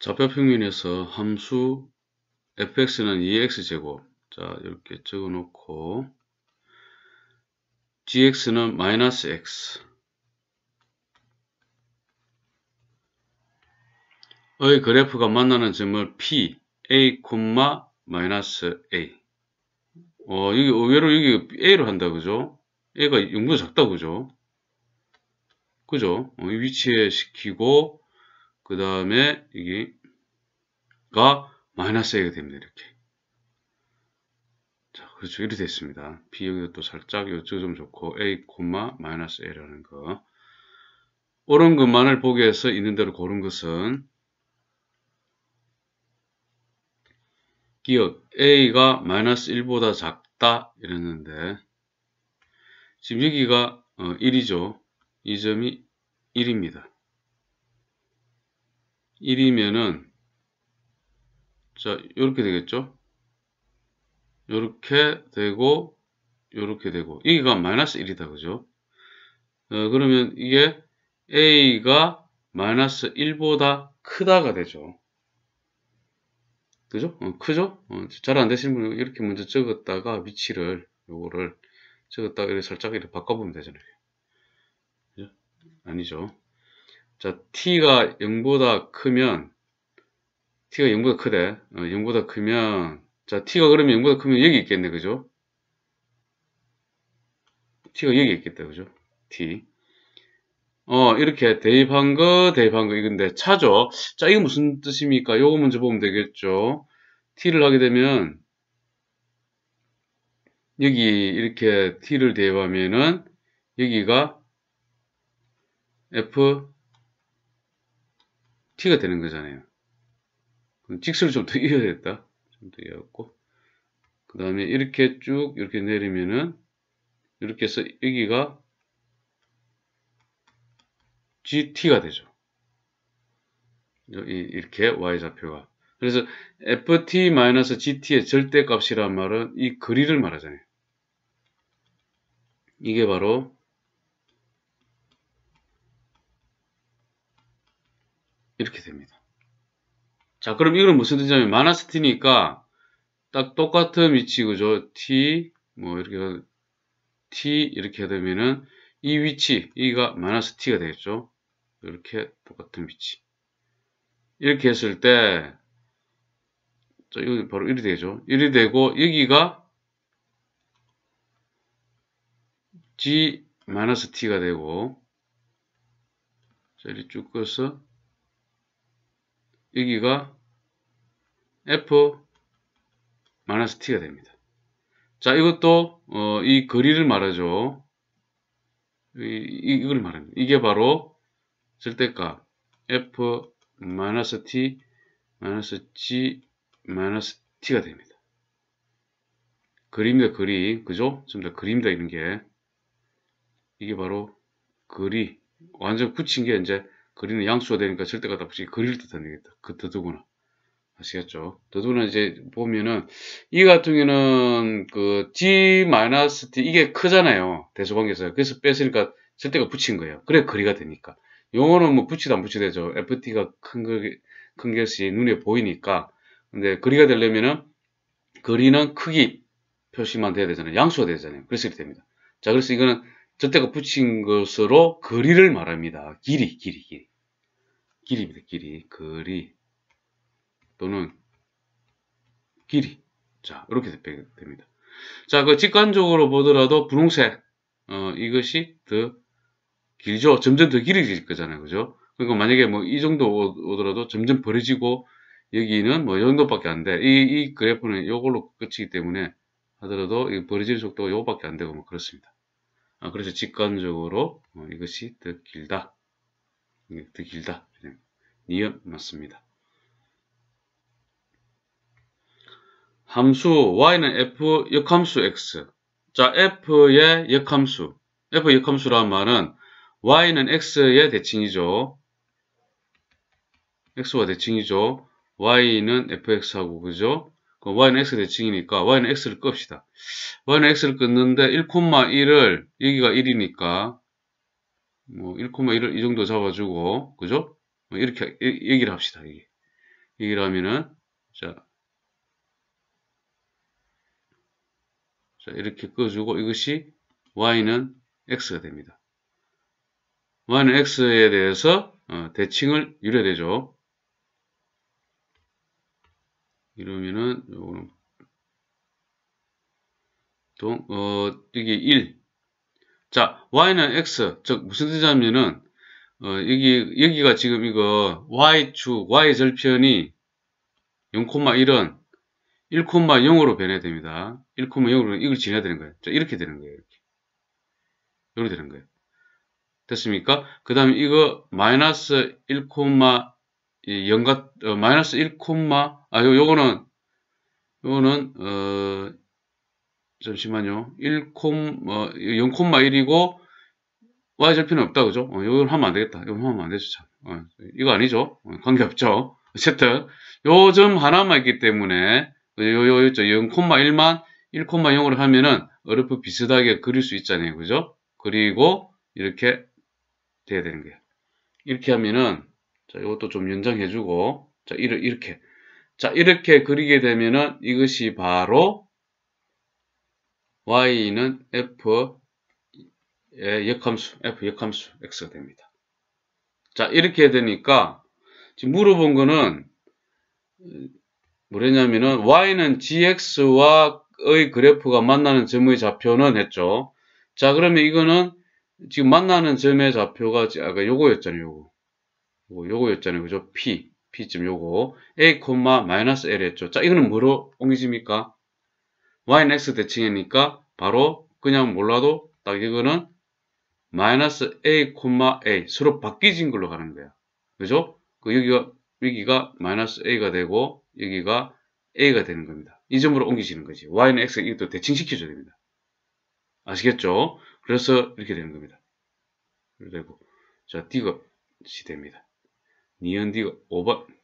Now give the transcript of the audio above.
좌표평균에서 함수 fx는 2x제곱 자 이렇게 적어 놓고 gx는 마이너스 x 의 그래프가 만나는 점을 p a, 콤 마이너스 마 a 어, 여기 의외로 여기 a로 한다 그죠 a가 0보다 작다 그죠 그죠 어, 위치에 시키고 그 다음에 여기가 마이너스 A가 됩니다. 이렇게. 자, 그렇죠. 이렇게 됐습니다. B 여기도 또 살짝 요쪽 좀 좋고 A, 마이너스 마 A라는 거. 옳은 것만을 보기 위해서 있는 대로 고른 것은 기억 A가 마이너스 1보다 작다 이랬는데 지금 여기가 1이죠. 어, 이 점이 1입니다. 1이면은 자 이렇게 되겠죠 이렇게 되고 이렇게 되고 이가 마이너스 1이다 그죠 어, 그러면 이게 a가 마이너스 1보다 크다가 되죠 그죠 어, 크죠 어, 잘 안되시는 분은 이렇게 먼저 적었다가 위치를 요거를 적었다가 이렇게 살짝 이렇게 바꿔보면 되잖아요 그죠? 아니죠 자, t가 0보다 크면 t가 0보다 크대. 어, 0보다 크면 자, t가 그러면 0보다 크면 여기 있겠네. 그죠? t가 여기 있겠다. 그죠? t. 어, 이렇게 대입한 거, 대입한 거 이건데 차죠. 자, 이거 무슨 뜻입니까? 요거 먼저 보면 되겠죠. t를 하게 되면 여기 이렇게 t를 대입하면은 여기가 f t가 되는 거잖아요. 그럼 직선을 좀더 이어야겠다. 좀 더 이어갖고. 그 다음에 이렇게 쭉 이렇게 내리면은 이렇게 해서 여기가 gt가 되죠. 이렇게 y좌표가. 그래서 ft-gt의 절대값이란 말은 이 거리를 말하잖아요. 이게 바로 이렇게 됩니다. 자 그럼 이건 무슨 뜻이냐면 마이너스 t니까 딱 똑같은 위치 그죠 t 뭐 이렇게 t 이렇게 되면은 이 위치 이가 마이너스 t가 되겠죠 이렇게 똑같은 위치 이렇게 했을 때 자, 이거 바로 1이 되죠 1이 되고 여기가 g 마이너스 t가 되고 자, 이리 쭉 꺼서 여기가 f 마이 t가 됩니다. 자 이것도 어, 이 거리를 말하죠. 이, 이, 걸 말합니다. 이게 바로 절대값 f 마이너스 t 마이너스 g 마이너스 t가 됩니다. 그림이다 그림 그죠? 전부 다 그림이다 이런 게 이게 바로 그리 완전 붙인 게 이제 그리는 양수가 되니까 절대가 다붙이 그릴 듯한 얘기다. 그 더더구나. 아시겠죠? 더더구나 이제 보면은 이 같은 경우는 그 G 마이너스 T 이게 크잖아요. 대소관계에서. 그래서 뺐으니까 절대가 그 붙인 거예요. 그래 거리가 되니까. 영어는 뭐 붙이다 안 붙이다 되죠. FT가 큰, 거, 큰 것이 눈에 보이니까. 근데 거리가 되려면은 거리는 크기 표시만 돼야 되잖아요. 양수가 되잖아요. 그래서 이렇게 됩니다. 자, 그래서 이거는 절대가 그 붙인 것으로 거리를 말합니다. 길이, 길이, 길이. 길이입니다. 길이. 그리. 또는 길이. 자, 이렇게 됩니다. 자, 그 직관적으로 보더라도 분홍색, 어, 이것이 더 길죠. 점점 더 길어질 거잖아요. 그죠? 그러니까 만약에 뭐 이 정도 오더라도 점점 벌어지고 여기는 뭐 이 정도밖에 안 돼. 이, 이 그래프는 이걸로 끝이기 때문에 하더라도 이벌어질 속도가 요거밖에 안 되고 뭐 그렇습니다. 아, 그래서 직관적으로 어, 이것이 더 길다. 더 길다. 이어 맞습니다. 함수 y는 f 역함수 x 자 f의 역함수 f 역함수란 말은 y는 x의 대칭이죠. x와 대칭이죠. y는 fx하고 그죠? 그럼 y는 x 대칭이니까 y는 x를 끕시다. y는 x를 끊는데 1,1을 여기가 1이니까 뭐 1,1을 이 정도 잡아주고 그죠? 뭐 이렇게 얘기를 합시다. 얘기. 얘기를 하면은 자, 자 이렇게 꺼주고 이것이 y는 x가 됩니다. y는 x에 대해서 어, 대칭을 유래되죠. 이러면은 요거는 동, 어, 이게 1. 자, y는 x, 즉 무슨 뜻이냐면은 어, 여기, 여기가 지금 이거 y축, y절편이 0,1은 1,0으로 변해야 됩니다. 1,0으로 이걸 지내야 되는 거예요. 자, 이렇게 되는 거예요. 이렇게. 이렇게 되는 거예요. 됐습니까? 그 다음에 이거 마이너스 1, 영가 어, 마이너스 1, 아, 요, 요거는, 요거는, 어, 잠시만요. 1, 어, 0,1이고, 와야 될 필요는 없다, 그죠? 어, 이걸 하면 안 되겠다. 이걸 하면 안 되죠, 참. 어, 이거 아니죠? 어, 관계없죠? 어쨌든, 요점 하나만 있기 때문에, 어, 요, 요, 요, 저 0,1만, 1,0으로 하면은 어렵고 비슷하게 그릴 수 있잖아요, 그죠? 그리고, 이렇게 돼야 되는 거예요. 이렇게 하면은, 자, 이것도 좀 연장해주고, 자, 이렇게. 자, 이렇게 그리게 되면은 이것이 바로 y는 f 예, 역함수, F 역함수 X가 됩니다. 자, 이렇게 되니까 지금 물어본 거는 뭐랬냐면은 Y는 GX와의 그래프가 만나는 점의 좌표는 했죠. 자, 그러면 이거는 지금 만나는 점의 좌표가 아까 요거였잖아요. 요거. 요거 요거였잖아요. 그죠? P. p 쯤 요거. A, 마이너스 L 했죠. 자, 이거는 뭐로 옮기십니까 Y는 X 대칭이니까 바로 그냥 몰라도 딱 이거는 마이너스 a, 콤마 a 서로 바뀌진 걸로 가는 거야. 그죠? 그 여기가 여기가 마이너스 a가 되고 여기가 a가 되는 겁니다. 이 점으로 옮기시는 거지. y는 x 이것도 대칭시켜줘야 됩니다. 아시겠죠? 그래서 이렇게 되는 겁니다. 그리고 자 d가 시됩니다. 니은 d가 5번